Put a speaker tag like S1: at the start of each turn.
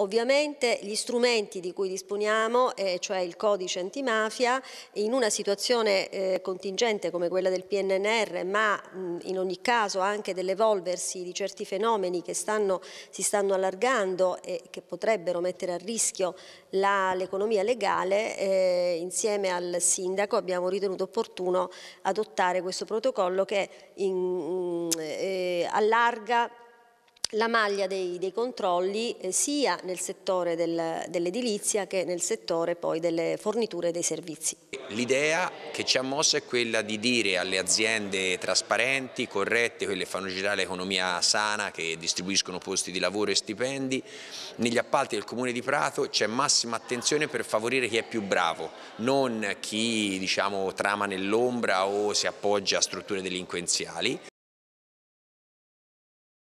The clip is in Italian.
S1: Ovviamente gli strumenti di cui disponiamo, eh, cioè il codice antimafia, in una situazione eh, contingente come quella del PNNR, ma mh, in ogni caso anche dell'evolversi di certi fenomeni che stanno, si stanno allargando e che potrebbero mettere a rischio l'economia legale, eh, insieme al sindaco abbiamo ritenuto opportuno adottare questo protocollo che in, eh, allarga la maglia dei, dei controlli eh, sia nel settore del, dell'edilizia che nel settore poi delle forniture dei servizi.
S2: L'idea che ci ha mosso è quella di dire alle aziende trasparenti, corrette, quelle che fanno girare l'economia sana, che distribuiscono posti di lavoro e stipendi, negli appalti del Comune di Prato c'è massima attenzione per favorire chi è più bravo, non chi diciamo, trama nell'ombra o si appoggia a strutture delinquenziali.